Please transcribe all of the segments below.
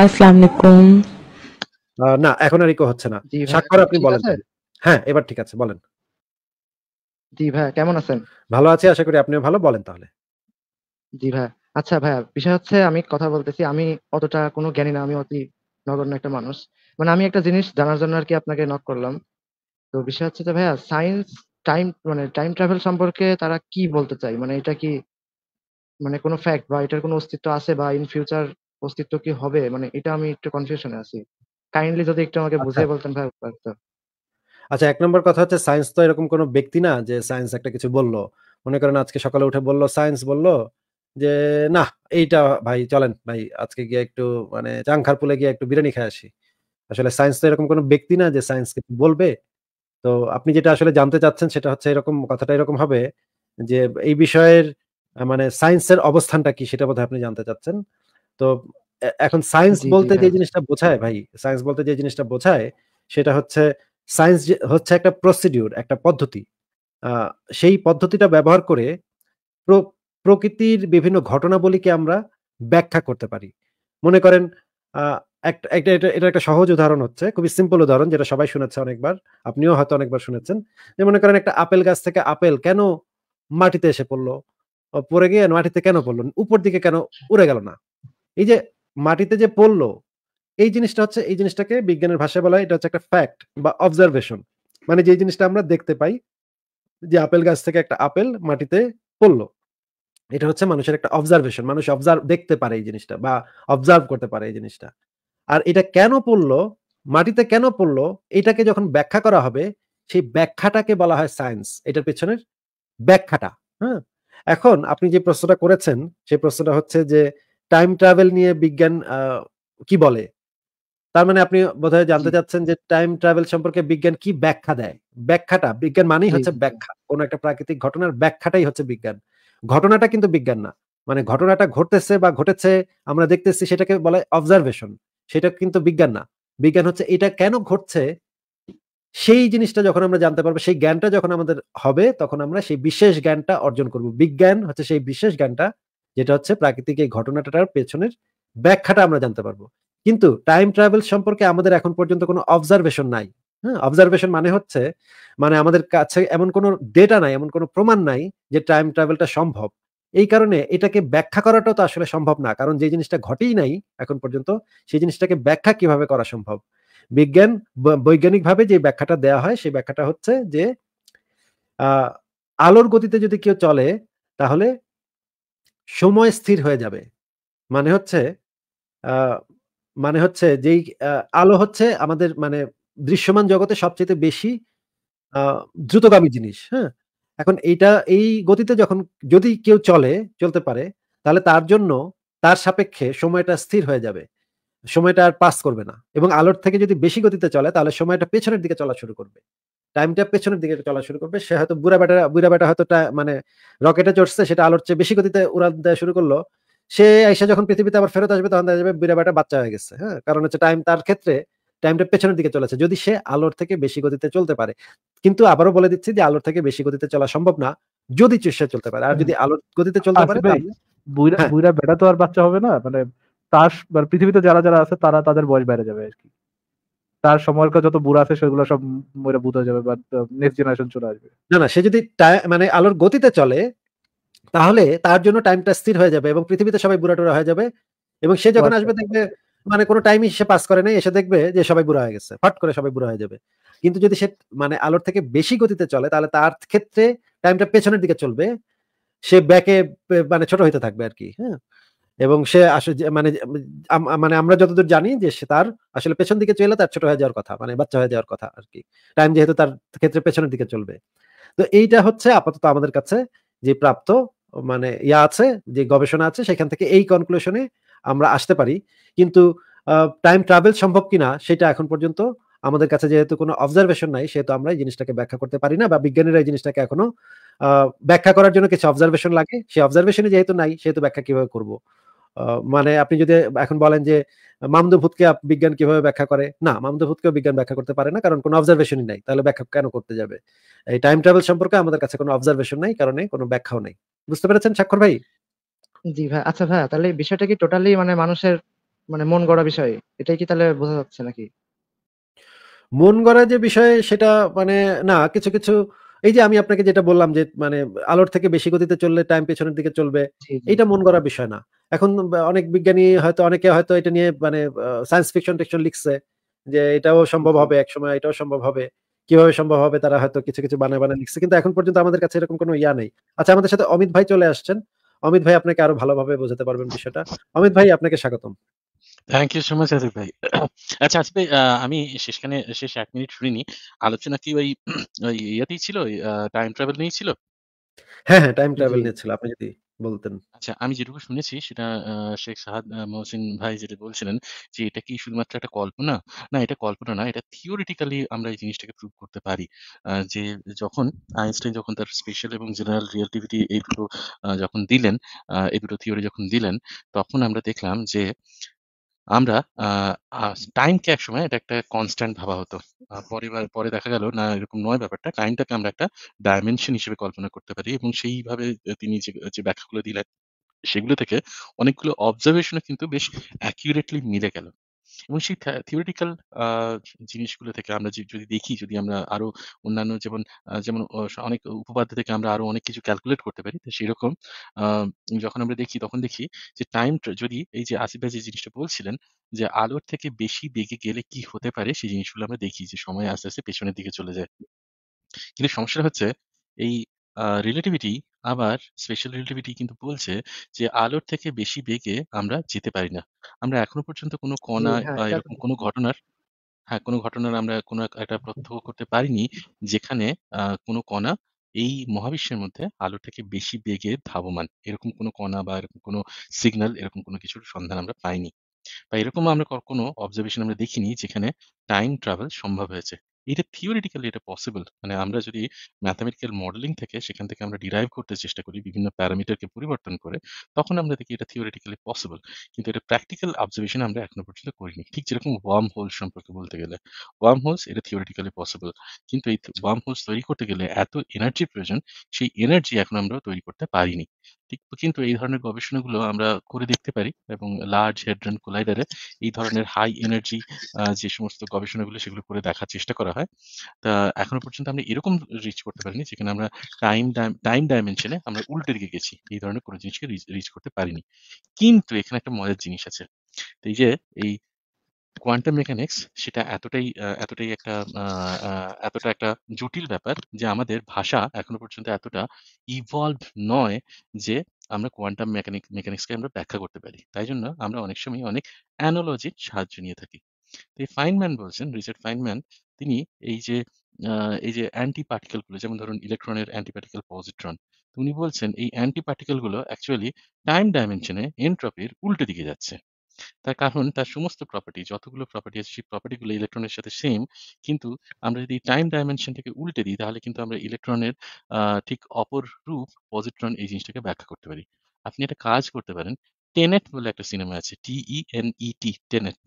আসসালামু না এখন আর ইকো হচ্ছে না স্বাক্ষর আপনি বলেন হ্যাঁ এবার ঠিক আছে বলেন জি ভাইয়া কেমন আছেন ভালো আছি আশা করি আপনিও ভালো বলেন তাহলে জি ভাই আচ্ছা ভাইয়া বিষয় হচ্ছে আমি কথা বলতেছি আমি অতটা কোনো জ্ঞানী না আমি অতি নগণ্য একটা মানুষ মানে আমি একটা জিনিস জানার জন্য আর কি আপনাকে নক করলাম তো বিষয় হচ্ছে যে ভাইয়া সায়েন্স টাইম মানে টাইম ট্রাভেল সম্পর্কে তারা কি বলতে চাই মানে এটা কি মানে কোনো ফ্যাক্ট বা এটার কোনো অস্তিত্ব আছে বা ইন ফিউচার অস্তিত্ব কি হবে? মানে এটা আমি একটু কনফিউশনে আছি। কাইন্ডলি যদি একটু আমাকে বুঝিয়ে আচ্ছা। বলতেন ভাই পারতাম। আচ্ছা এক নম্বর কথা হচ্ছে সায়েন্স তো এরকম কোনো ব্যক্তি না যে সায়েন্স একটা কিছু বলল। মনে করেন আজকে সকালে উঠে বলল সায়েন্স বলল যে, না এইটা ভাই চলেন ভাই আজকে গিয়ে একটু মানে চাংখার পুলে গিয়ে একটু বিরিয়ানি খেয়ে আসি।" আসলে সায়েন্স তো এরকম কোনো ব্যক্তি না যে সায়েন্স কিছু বলবে। তো আপনি যেটা আসলে জানতে চাচ্ছেন সেটা হচ্ছে এরকম কথাটা এরকম হবে যে এই বিষয়ের মানে সায়েন্সের অবস্থানটা কি সেটা বোধহয় আপনি জানতে চাচ্ছেন। তো এখন সায়েন্স বলতে যে হ্যাঁ। জিনিসটা বোঝায় ভাই সায়েন্স বলতে যে জিনিসটা বোঝায় সেটা হচ্ছে সায়েন্স হচ্ছে একটা প্রসিডিউর একটা পদ্ধতি সেই পদ্ধতিটা ব্যবহার করে প্রকৃতির বিভিন্ন ঘটনাবলীকে আমরা ব্যাখ্যা করতে পারি মনে করেন একটা এটা একটা সহজ উদাহরণ হচ্ছে খুবই সিম্পল উদাহরণ যেটা সবাই শুনেছে অনেকবার আপনিও হয়তো অনেকবার শুনেছেন যে মনে করেন একটা আপেল গাছ থেকে আপেল কেন মাটিতে এসে পড়লো পড়ে গিয়ে মাটিতে কেন পড়লো উপর দিকে কেন উড়ে গেল না এই যে মাটিতে যে পড়লো এই জিনিসটা হচ্ছে এই জিনিসটাকে বিজ্ঞানের ভাষায় বলা হয় এটা হচ্ছে একটা ফ্যাক্ট বা অবজারভেশন মানে যে জিনিসটা আমরা দেখতে পাই যে আপেল গাছ থেকে একটা আপেল মাটিতে পড়লো এটা হচ্ছে মানুষের একটা অবজারভেশন মানুষ অবজার্ভ দেখতে পারে এই জিনিসটা বা অবজার্ভ করতে পারে এই জিনিসটা আর এটা কেন পড়লো মাটিতে কেন পড়লো এটাকে যখন ব্যাখ্যা করা হবে সেই ব্যাখ্যাটাকে বলা হয় সায়েন্স এটার পেছনের ব্যাখ্যাটা হ্যাঁ এখন আপনি যে প্রশ্নটা করেছেন সেই প্রশ্নটা হচ্ছে যে টাইম ট্রাভেল নিয়ে বিজ্ঞান কি বলে তার মানে আপনি বোধহয় জানতে চাচ্ছেন যে টাইম ট্রাভেল সম্পর্কে বিজ্ঞান কি ব্যাখ্যা দেয় ব্যাখ্যাটা বিজ্ঞান মানেই হচ্ছে ব্যাখ্যা কোনো একটা প্রাকৃতিক ঘটনার ব্যাখ্যাটাই হচ্ছে বিজ্ঞান ঘটনাটা কিন্তু বিজ্ঞান না মানে ঘটনাটা ঘটতেছে বা ঘটেছে আমরা দেখতেছি সেটাকে বলে অবজারভেশন সেটা কিন্তু বিজ্ঞান না বিজ্ঞান হচ্ছে এটা কেন ঘটছে সেই জিনিসটা যখন আমরা জানতে পারবো সেই জ্ঞানটা যখন আমাদের হবে তখন আমরা সেই বিশেষ জ্ঞানটা অর্জন করব বিজ্ঞান হচ্ছে সেই বিশেষ জ্ঞানটা যেটা হচ্ছে প্রাকৃতিক এই ঘটনাটার পেছনের ব্যাখ্যাটা আমরা জানতে পারবো কিন্তু টাইম ট্রাভেল সম্পর্কে আমাদের এখন পর্যন্ত কোনো অবজারভেশন নাই হ্যাঁ অবজারভেশন মানে হচ্ছে মানে আমাদের কাছে এমন কোনো ডেটা নাই এমন কোনো প্রমাণ নাই যে টাইম ট্রাভেলটা সম্ভব এই কারণে এটাকে ব্যাখ্যা করাটাও তো আসলে সম্ভব না কারণ যে জিনিসটা ঘটেই নাই এখন পর্যন্ত সেই জিনিসটাকে ব্যাখ্যা কিভাবে করা সম্ভব বিজ্ঞান বৈজ্ঞানিকভাবে যে ব্যাখ্যাটা দেয়া হয় সেই ব্যাখ্যাটা হচ্ছে যে আলোর গতিতে যদি কেউ চলে তাহলে সময় স্থির হয়ে যাবে মানে হচ্ছে মানে হচ্ছে যেই আলো হচ্ছে আমাদের মানে দৃশ্যমান জগতে সবচেয়ে বেশি দ্রুতগামী জিনিস হ্যাঁ এখন এইটা এই গতিতে যখন যদি কেউ চলে চলতে পারে তাহলে তার জন্য তার সাপেক্ষে সময়টা স্থির হয়ে যাবে সময়টা আর পাস করবে না এবং আলোর থেকে যদি বেশি গতিতে চলে তাহলে সময়টা পেছনের দিকে চলা শুরু করবে টাইমটা পেছনের দিকে চলা শুরু করবে সে হয়তো বুড়া বেটা বুড়া বেটা হয়তো মানে রকেটে চড়ছে সেটা আলোর চেয়ে বেশি গতিতে উড়ান দেওয়া শুরু করলো সে এসে যখন পৃথিবীতে আবার ফেরত আসবে তখন দেখা যাবে বুড়া বেটা বাচ্চা হয়ে গেছে হ্যাঁ কারণ হচ্ছে টাইম তার ক্ষেত্রে টাইমটা পেছনের দিকে চলেছে যদি সে আলোর থেকে বেশি গতিতে চলতে পারে কিন্তু আবারও বলে দিচ্ছি যে আলোর থেকে বেশি গতিতে চলা সম্ভব না যদি চেষ্টা চলতে পারে আর যদি হ্যাঁ। আলোর গতিতে চলতে পারে বুড়া হ্যাঁ। বুড়া বেটা তো আর বাচ্চা হবে না মানে তার মানে পৃথিবীতে যারা যারা আছে তারা তাদের বয়স বেড়ে যাবে আর কি তার সময় যত বুড়া আছে সেগুলো সব ওরা বুঝা যাবে বা নেক্সট জেনারেশন চলে আসবে না না সে যদি মানে আলোর গতিতে চলে তাহলে তার জন্য টাইমটা স্থির হয়ে যাবে এবং পৃথিবীতে সবাই বুড়া টুড়া হয়ে যাবে এবং সে যখন আসবে দেখবে মানে কোনো টাইমই সে পাস করে নাই এসে দেখবে যে সবাই বুড়া হয়ে গেছে ফট করে সবাই বুড়া হয়ে যাবে কিন্তু যদি সে মানে আলোর থেকে বেশি গতিতে চলে তাহলে তার ক্ষেত্রে টাইমটা পেছনের দিকে চলবে সে ব্যাকে মানে ছোট হইতে থাকবে আর কি হ্যাঁ এবং সে আসলে মানে মানে আমরা যতদূর জানি যে সে তার আসলে পেছন দিকে চলে তার ছোট হয়ে যাওয়ার কথা মানে বাচ্চা হয়ে যাওয়ার কথা আর কি টাইম যেহেতু তার ক্ষেত্রে পেছনের দিকে চলবে তো এইটা হচ্ছে আপাতত আমাদের কাছে যে প্রাপ্ত মানে ইয়া আছে যে গবেষণা আছে সেখান থেকে এই কনক্লুশনে আমরা আসতে পারি কিন্তু টাইম ট্রাভেল সম্ভব কিনা সেটা এখন পর্যন্ত আমাদের কাছে যেহেতু কোনো অবজারভেশন নাই সেহেতু আমরা এই জিনিসটাকে ব্যাখ্যা করতে পারি না বা বিজ্ঞানীরা এই জিনিসটাকে এখনো ব্যাখ্যা করার জন্য কিছু অবজারভেশন লাগে সেই অবজারভেশনে যেহেতু নাই সেহেতু ব্যাখ্যা কিভাবে করবো মানে আপনি যদি এখন বলেন যে মামদুভূতকে বিজ্ঞান কিভাবে ব্যাখ্যা করে না মামদভূতকেও বিজ্ঞান ব্যাখ্যা করতে পারে না কারণ কোনো অবজারভেশনই নাই তাহলে ব্যাখ্যা কেন করতে যাবে এই টাইম ট্রাভেল সম্পর্কে আমাদের কাছে কোনো অবজারভেশন নাই কারণে কোনো ব্যাখ্যাও নাই বুঝতে পেরেছেন স্বাক্ষর ভাই জি ভাই আচ্ছা ভাই তাহলে বিষয়টা কি টোটালি মানে মানুষের মানে মন গড়া বিষয় এটাই কি তাহলে বোঝা যাচ্ছে নাকি মন গড়া যে বিষয় সেটা মানে না কিছু কিছু এই যে আমি আপনাকে যেটা বললাম যে মানে আলোর থেকে বেশি গতিতে চললে টাইম পেছনের দিকে চলবে এটা মন গড়া বিষয় না এখন অনেক বিজ্ঞানী হয়তো অনেকে হয়তো এটা নিয়ে মানে সায়েন্স ফিকশন টেকশন লিখছে যে এটাও সম্ভব হবে একসময় এটাও সম্ভব হবে কিভাবে সম্ভব হবে তারা হয়তো কিছু কিছু বানায় বানায় লিখছে কিন্তু এখন পর্যন্ত আমাদের কাছে এরকম কোনো ইয়া নেই আচ্ছা আমাদের সাথে অমিত ভাই চলে আসছেন অমিত ভাই আপনাকে আরো ভালোভাবে বোঝাতে পারবেন বিষয়টা অমিত ভাই আপনাকে স্বাগতম thank you so much Atif ভাই আচ্ছা আতিফ আমি শেষখানে শেষ এক মিনিট শুনিনি আলোচনা কি ওই ইয়েতেই ছিল টাইম ট্রাভেল নিয়েই ছিল হ্যাঁ হ্যাঁ টাইম ট্রাভেল নিয়েছিল আপনি যদি বলতেন। আচ্ছা আমি যেটুকু শুনেছি সেটা শেখ সাহাদ মহসিন ভাই যেটা বলছিলেন যে, "এটা কি শুধুমাত্র একটা কল্পনা? না এটা কল্পনা না। এটা থিওরিটিক্যালি আমরা এই জিনিসটাকে প্রুভ করতে পারি।" যে যখন আইনস্টাইন যখন তার স্পেশাল এবং জেনারেল রিয়েলটিভিটি এই দুটো যখন দিলেন, এই দুটো থিওরি যখন দিলেন, তখন আমরা দেখলাম যে আমরা টাইমকে একসময় এটা একটা কনস্ট্যান্ট ভাবা হতো পরিবার পরে দেখা গেল না এরকম নয় ব্যাপারটা টাইমটাকে আমরা একটা ডাইমেনশন হিসেবে কল্পনা করতে পারি এবং সেইভাবে তিনি যে ব্যাখ্যাগুলো দিলেন সেগুলো থেকে অনেকগুলো অবজারভেশনও কিন্তু বেশ অ্যাকিউরেটলি মিলে গেল এবং সেই থিওরিটিক্যাল জিনিসগুলো থেকে আমরা যদি দেখি যদি আমরা আরো অন্যান্য যেমন যেমন অনেক উপপাদ্য থেকে আমরা আরো অনেক কিছু ক্যালকুলেট করতে পারি তো সেরকম যখন আমরা দেখি তখন দেখি যে টাইম যদি এই যে আসিফ যে জিনিসটা বলছিলেন যে আলোর থেকে বেশি বেগে গেলে কি হতে পারে সেই জিনিসগুলো আমরা দেখি যে সময় আস্তে আস্তে পেছনের দিকে চলে যায় কিন্তু সমস্যাটা হচ্ছে এই রিলেটিভিটি আবার স্পেশাল রিলেটিভিটি কিন্তু বলছে যে আলোর থেকে বেশি বেগে আমরা যেতে পারি না। আমরা এখনো পর্যন্ত কোনো কণা হ্যাঁ, বা এরকম কোনো ঘটনার হ্যাঁ, কোনো ঘটনার আমরা কোনো একটা প্রত্যক্ষ করতে পারিনি যেখানে কোনো কণা এই মহাবিশ্বের মধ্যে আলোর থেকে বেশি বেগে ধাবমান। এরকম কোনো কণা বা এরকম কোনো সিগন্যাল এরকম কোনো কিছুর সন্ধান আমরা পাইনি। বা এরকম আমরা কখনো অবজারভেশন আমরা দেখিনি যেখানে টাইম ট্রাভেল সম্ভব হয়েছে। এটা থিওরিটিক্যালি এটা পসিবল। মানে আমরা যদি ম্যাথামেটিক্যাল মডেলিং থেকে সেখান থেকে আমরা ডিরাইভ করতে চেষ্টা করি বিভিন্ন প্যারামিটারকে পরিবর্তন করে, তখন আমরা দেখি এটা থিওরিটিক্যালি পসিবল। কিন্তু এটা প্র্যাকটিক্যাল অবজারভেশন আমরা এখনো পর্যন্ত করিনি। ঠিক যেরকম ওয়ার্ম হোল সম্পর্কে বলতে গেলে। ওয়ার্ম হোলস এটা থিওরিটিক্যালি পসিবল। কিন্তু এই ওয়ার্ম আচ্ছা। হোলস তৈরি করতে গেলে এত এনার্জি প্রয়োজন, সেই এনার্জি এখন আমরা তৈরি করতে পারিনি। কিন্তু এই ধরনের গবেষণাগুলো আমরা করে দেখতে পারি এবং লার্জ হেড্রন কোলাইডারে এই ধরনের হাই এনার্জি যে সমস্ত গবেষণাগুলো সেগুলো করে দেখার চেষ্টা করা হয় তা এখনো পর্যন্ত আমরা এরকম রিচ করতে পারিনি যেখানে আমরা টাইম টাইম ডাইমেনশনে আমরা উল্টে দিকে গেছি এই ধরনের কোনো জিনিসকে রিচ করতে পারিনি কিন্তু এখানে একটা মজার জিনিস আছে এই যে এই কোয়ান্টাম মেকানিক্স সেটা এতটাই এতটাই একটা এতটা একটা জটিল ব্যাপার যে আমাদের ভাষা এখনো পর্যন্ত এতটা ইভলভ নয় যে আমরা কোয়ান্টাম মেকানিক মেকানিক্সকে আমরা ব্যাখ্যা করতে পারি তাই জন্য আমরা অনেক সময় অনেক অ্যানোলজির সাহায্য নিয়ে থাকি তো এই ফাইনম্যান বলছেন রিচার্ড ফাইনম্যান তিনি এই যে এই যে অ্যান্টি পার্টিকেলগুলো যেমন ধরুন ইলেকট্রনের অ্যান্টি পার্টিকেল পজিট্রন উনি বলছেন এই অ্যান্টি পার্টিকেলগুলো অ্যাকচুয়ালি টাইম ডাইমেনশনে এনট্রপির উল্টো দিকে যাচ্ছে তার কারণ তার সমস্ত প্রপার্টি যতগুলো প্রপার্টি আছে সেই প্রপার্টিগুলো ইলেকট্রনের সাথে সেম কিন্তু আমরা যদি টাইম ডাইমেনশনটাকে উল্টে দিই তাহলে কিন্তু আমরা ইলেকট্রনের ঠিক অপর রূপ পজিট্রন এই জিনিসটাকে ব্যাখ্যা করতে পারি আপনি একটা কাজ করতে পারেন টেনেট বলে একটা সিনেমা আছে টি ই এন ই টি টেনেট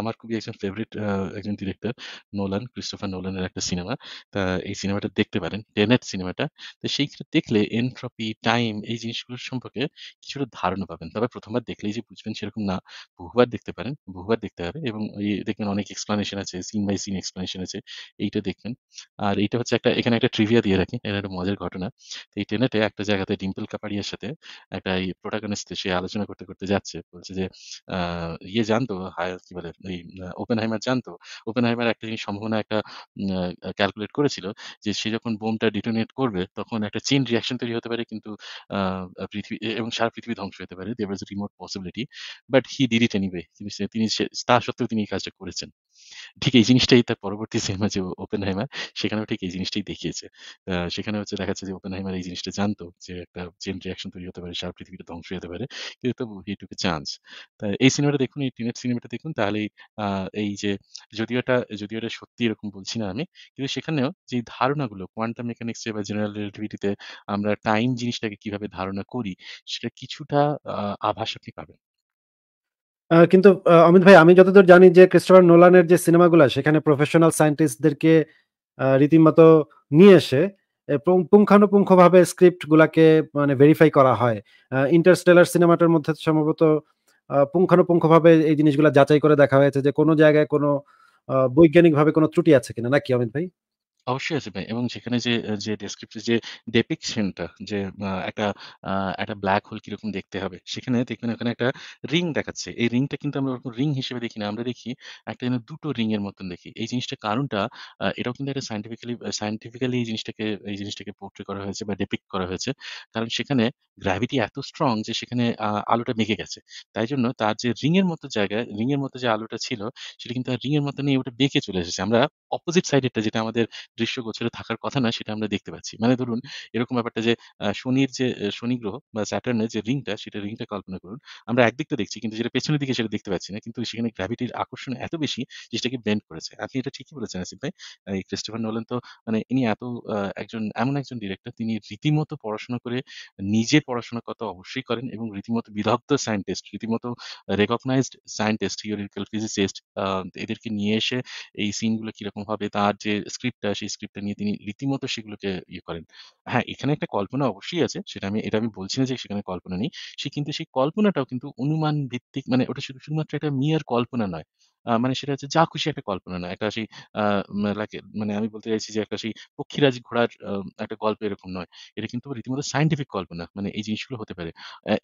আমার খুবই একজন ফেভারিট একজন ডিরেক্টর নোলান ক্রিস্টোফার নোলানের একটা সিনেমা তা এই সিনেমাটা দেখতে পারেন টেনেট সিনেমাটা তো ক্ষেত্রে দেখলে এনট্রপি টাইম এই জিনিসগুলোর সম্পর্কে কিছুটা ধারণা পাবেন তবে প্রথমবার দেখলেই যে বুঝবেন সেরকম না বহুবার দেখতে পারেন বহুবার দেখতে হবে এবং এই দেখবেন অনেক এক্সপ্লানেশন আছে সিন বাই সিন এক্সপ্লানেশন আছে এইটা দেখবেন আর এইটা হচ্ছে একটা এখানে একটা ট্রিভিয়া দিয়ে রাখি এটা একটা মজার ঘটনা এই টেনেটে একটা জায়গাতে ডিম্পল কাপাড়িয়ার সাথে একটা এই প্রোটাগনিস্ট সে আলোচনা করতে করতে যাচ্ছে বলছে যে ইয়ে জানতো কি বলে ওই ওপেন হাইমার জানতো ওপেন হাইমার একটা জিনিস সম্ভাবনা একটা ক্যালকুলেট করেছিল যে সে যখন বোমটা ডিটোনেট করবে তখন একটা চেন রিয়াকশন তৈরি হতে পারে কিন্তু পৃথিবী এবং সারা পৃথিবী ধ্বংস হতে পারে there remote possibility but he did it anyway তিনি তার সত্ত্বেও তিনি এই কাজটা করেছেন ঠিক এই জিনিসটাই তার পরবর্তী সিনেমা যে ওপেন হাইমার সেখানেও ঠিক এই জিনিসটাই দেখিয়েছে সেখানে হচ্ছে দেখা যাচ্ছে যে ওপেন হাইমার এই জিনিসটা জানতো যে একটা চেন রিয়াকশন তৈরি হতে পারে সারা পৃথিবীটা ধ্বংস হতে পারে কিন্তু তো এইটুকু চান্স তা এই সিনেমাটা দেখুন এই টিনের সিনেমাটা দেখুন তাহলে এই যে যদিও এটা যদিও এটা সত্যি এরকম বলছি না আমি কিন্তু সেখানেও যে ধারণাগুলো কোয়ান্টাম মেকানিক্সে বা জেনারেল রিলেটিভিটিতে আমরা টাইম জিনিসটাকে কিভাবে ধারণা করি সেটা কিছুটা আভাস আপনি পাবেন কিন্তু অমিত ভাই আমি যতদূর জানি যে ক্রিস্টোফার নোলানের যে সিনেমাগুলো সেখানে প্রফেশনাল সায়েন্টিস্টদেরকে রীতিমতো নিয়ে এসে পুঙ্খানুপুঙ্খভাবে স্ক্রিপ্ট গুলাকে মানে ভেরিফাই করা হয়। ইন্টারস্টেলার সিনেমাটার মধ্যে সম্ভবত পুঙ্খানুপুঙ্খভাবে এই জিনিসগুলো যাচাই করে দেখা হয়েছে যে কোন জায়গায় কোনো বৈজ্ঞানিকভাবে কোনো ত্রুটি আছে কিনা নাকি অমিত ভাই? অবশ্যই আসবে এবং সেখানে যে যে ডেসক্রিপশন যে ডেপিকশনটা যে একটা একটা ব্ল্যাক হোল কিরকম দেখতে হবে সেখানে দেখবেন ওখানে একটা রিং দেখাচ্ছে এই রিংটা কিন্তু আমরা ওরকম রিং হিসেবে দেখি না আমরা দেখি একটা যেন দুটো রিং এর মতন দেখি এই জিনিসটা কারণটা এটাও কিন্তু একটা সাইন্টিফিক্যালি সাইন্টিফিক্যালি এই জিনিসটাকে এই জিনিসটাকে পোর্ট্রে করা হয়েছে বা ডেপিক্ট করা হয়েছে কারণ সেখানে গ্র্যাভিটি এত স্ট্রং যে সেখানে আলোটা মেঘে গেছে তাই জন্য তার যে রিং এর মতো জায়গায় রিং এর মতো যে আলোটা ছিল সেটা কিন্তু আর রিং এর মতো নিয়ে ওটা বেঁকে চলে এসেছে আমরা অপোজিট সাইডেরটা যেটা আমাদের দৃশ্য গোচরে থাকার কথা না সেটা আমরা দেখতে পাচ্ছি মানে ধরুন এরকম ব্যাপারটা যে শনির যে শনি গ্রহ বা স্যাটার্নের যে রিংটা সেটা রিংটা কল্পনা করুন আমরা একদিক তো দেখছি কিন্তু যেটা পেছনের দিকে সেটা দেখতে পাচ্ছি না কিন্তু সেখানে গ্র্যাভিটির আকর্ষণ এত বেশি যেটাকে ব্লেন্ড করেছে আপনি এটা ঠিকই বলেছেন আসিফ ভাই এই ক্রিস্টোফার নোলেন তো মানে ইনি এত একজন এমন একজন ডিরেক্টর তিনি রীতিমতো পড়াশোনা করে নিজে পড়াশোনা কত অবশ্যই করেন এবং রীতিমতো বিদগ্ধ সায়েন্টিস্ট রীতিমতো রেকগনাইজড সায়েন্টিস্ট থিওরিক্যাল ফিজিসিস্ট এদেরকে নিয়ে এসে এই সিনগুলো কিরকম এরকমভাবে তার যে স্ক্রিপ্টটা সেই স্ক্রিপ্টটা নিয়ে তিনি রীতিমতো সেগুলোকে ইয়ে করেন হ্যাঁ এখানে একটা কল্পনা অবশ্যই আছে সেটা আমি এটা আমি বলছি না যে সেখানে কল্পনা নেই সে কিন্তু সেই কল্পনাটাও কিন্তু অনুমান ভিত্তিক মানে ওটা শুধু শুধুমাত্র একটা মিয়ার কল্পনা নয় মানে সেটা হচ্ছে যা খুশি একটা কল্পনা না। একটা সেই মানে আমি বলতে চাইছি যে একটা সেই পক্ষীরাজি ঘোড়ার একটা গল্প এরকম নয়। এটা কিন্তু রীতিমতো সায়েন্টিফিক কল্পনা। মানে এই জিনিসগুলো হতে পারে।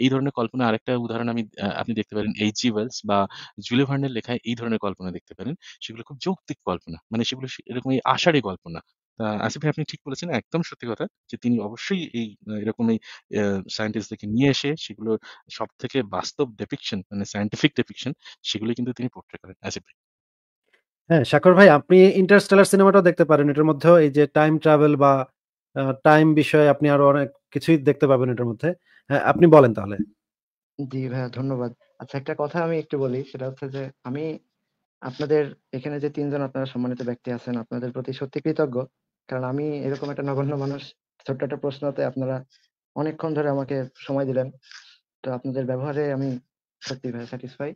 এই ধরনের কল্পনা আরেকটা উদাহরণ আমি আপনি দেখতে পারেন জি Wells বা জুলিভার্নের লেখায় এই ধরনের কল্পনা দেখতে পারেন। সেগুলো খুব যৌক্তিক কল্পনা। মানে সেগুলো এরকম এই আষাঢ়ে কল্পনা আসিফ ভাই আপনি ঠিক বলেছেন একদম সত্যি কথা যে তিনি অবশ্যই এই এরকম এই সায়েন্টিস্টদেরকে নিয়ে এসে সেগুলো সব থেকে বাস্তব ডেপিকশন মানে সায়েন্টিফিক ডেপিকশন সেগুলো কিন্তু তিনি পোর্ট্রে করেন আসিফ ভাই হ্যাঁ সাকর ভাই আপনি ইন্টারস্টেলার সিনেমাটাও দেখতে পারেন এটার মধ্যেও এই যে টাইম ট্রাভেল বা টাইম বিষয়ে আপনি আরো অনেক কিছুই দেখতে পাবেন এটার মধ্যে হ্যাঁ আপনি বলেন তাহলে জি ভাইয়া ধন্যবাদ আচ্ছা একটা কথা আমি একটু বলি সেটা হচ্ছে যে আমি আপনাদের এখানে যে তিনজন আপনারা সম্মানিত ব্যক্তি আছেন আপনাদের প্রতি সত্যি কৃতজ্ঞ কারণ আমি এরকম একটা নগণ্য মানুষ ছোট্ট একটা প্রশ্নতে আপনারা অনেকক্ষণ ধরে আমাকে সময় দিলেন তো আপনাদের ব্যবহারে আমি সত্যি ভাই স্যাটিসফাই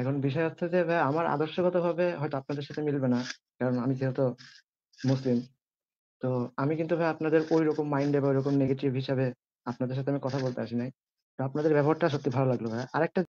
এখন বিষয় হচ্ছে যে ভাই আমার ভাবে হয়তো আপনাদের সাথে মিলবে না কারণ আমি যেহেতু মুসলিম তো আমি কিন্তু ভাই আপনাদের ওই রকম মাইন্ডে বা ওই রকম নেগেটিভ হিসাবে আপনাদের সাথে আমি কথা বলতে আসি নাই তো আপনাদের ব্যবহারটা সত্যি ভালো লাগলো ভাই আরেকটা